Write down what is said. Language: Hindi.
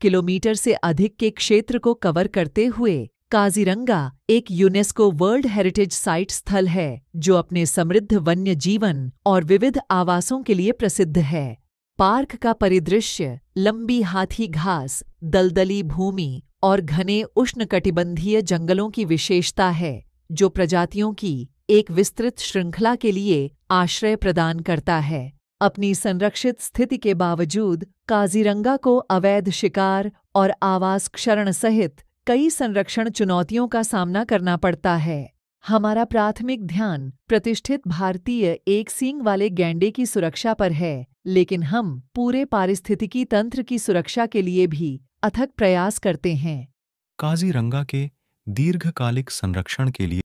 किलोमीटर से अधिक के क्षेत्र को कवर करते हुए काजीरंगा एक यूनेस्को वर्ल्ड हेरिटेज साइट स्थल है जो अपने समृद्ध वन्य जीवन और विविध आवासों के लिए प्रसिद्ध है पार्क का परिदृश्य लंबी हाथी घास दलदली भूमि और घने उष्णकटिबंधीय जंगलों की विशेषता है जो प्रजातियों की एक विस्तृत श्रृंखला के लिए आश्रय प्रदान करता है अपनी संरक्षित स्थिति के बावजूद काजीरंगा को अवैध शिकार और आवास क्षरण सहित कई संरक्षण चुनौतियों का सामना करना पड़ता है हमारा प्राथमिक ध्यान प्रतिष्ठित भारतीय एक सींग वाले गैंडे की सुरक्षा पर है लेकिन हम पूरे पारिस्थितिकी तंत्र की सुरक्षा के लिए भी अथक प्रयास करते हैं काजीरंगा के दीर्घकालिक संरक्षण के लिए